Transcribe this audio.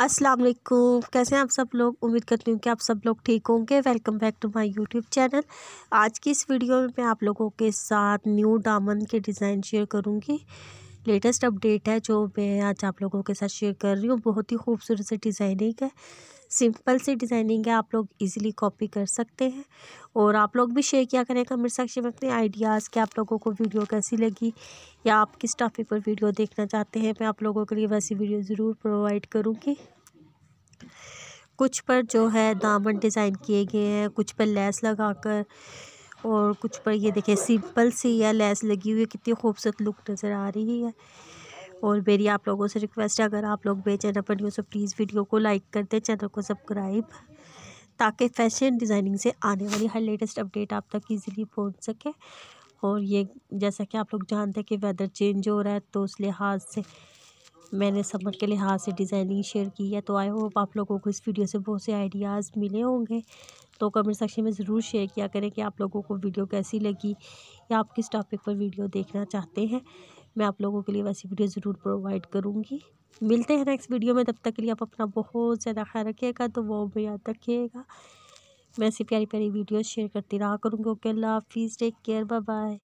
अस्सलाम वालेकुम कैसे हैं आप सब लोग उम्मीद करती हूँ कि आप सब लोग ठीक होंगे welcome back to my YouTube channel आज की इस वीडियो में मैं आप लोगों के साथ न्यू दामन के डिज़ाइन शेयर करूँगी लेटेस्ट अपडेट है जो मैं आज आप लोगों के साथ शेयर कर रही हूँ बहुत ही खूबसूरत से डिज़ाइनिंग है सिंपल सी डिज़ाइनिंग है आप लोग इजीली कॉपी कर सकते हैं और आप लोग भी शेयर किया करें कमेंट सेक्शन में अपने आइडियाज़ कि आप लोगों को वीडियो कैसी लगी या आप किस टॉपिक पर वीडियो देखना चाहते हैं मैं आप लोगों के लिए वैसी वीडियो ज़रूर प्रोवाइड करूँगी कुछ पर जो है दामन डिज़ाइन किए गए हैं कुछ पर लेस कर और कुछ पर ये देखें सिंपल सी या लेस लगी हुई कितनी खूबसूरत लुक नज़र आ रही है और मेरी आप लोगों से रिक्वेस्ट है अगर आप लोग मेरे चैनल पर सो प्लीज़ वीडियो को लाइक कर दें चैनल को सब्सक्राइब ताकि फ़ैशन डिज़ाइनिंग से आने वाली हर लेटेस्ट अपडेट आप तक ईज़िली पहुँच सके और ये जैसा कि आप लोग जानते हैं कि वेदर चेंज हो रहा है तो उस लिहाज से मैंने समर के लिहाज से डिज़ाइनिंग शेयर की है तो आई होप आप लोगों को इस वीडियो से बहुत से आइडियाज़ मिले होंगे तो कमेंट सेक्शन में ज़रूर शेयर किया करें कि आप लोगों को वीडियो कैसी लगी या आप किस टॉपिक पर वीडियो देखना चाहते हैं मैं आप लोगों के लिए वैसी वीडियो ज़रूर प्रोवाइड करूँगी मिलते हैं नेक्स्ट वीडियो में तब तक के लिए आप अपना बहुत ज़्यादा ख्याल रखिएगा तो वो भी याद रखिएगा मैं ऐसी प्यारी प्यारी वीडियो शेयर करती रहा करूँगी ओके अल्लाह हाफिज़ टेक केयर बाय बाय